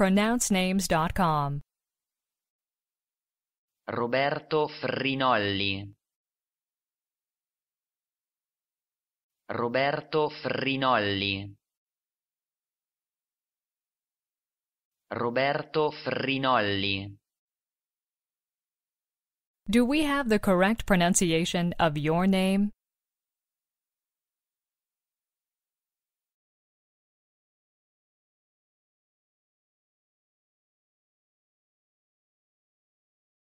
pronouncenames.com. Roberto Frinolli Roberto Frinolli Roberto Frinolli Do we have the correct pronunciation of your name?